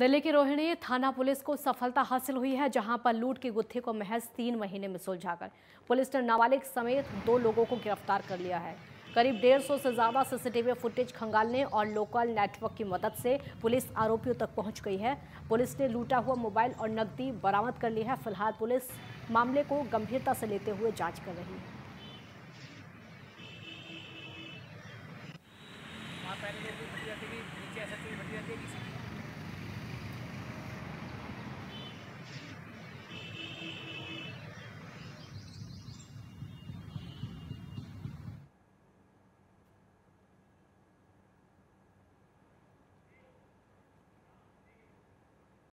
दिल्ली की रोहिणी थाना पुलिस को सफलता हासिल हुई है जहां पर लूट के गुत्थे को महज तीन महीने में सुलझाकर पुलिस ने नाबालिग समेत दो लोगों को गिरफ्तार कर लिया है करीब डेढ़ सौ से ज़्यादा सीसीटीवी फुटेज खंगालने और लोकल नेटवर्क की मदद से पुलिस आरोपियों तक पहुंच गई है पुलिस ने लूटा हुआ मोबाइल और नकदी बरामद कर ली है फिलहाल पुलिस मामले को गंभीरता से लेते हुए जाँच कर रही है पहले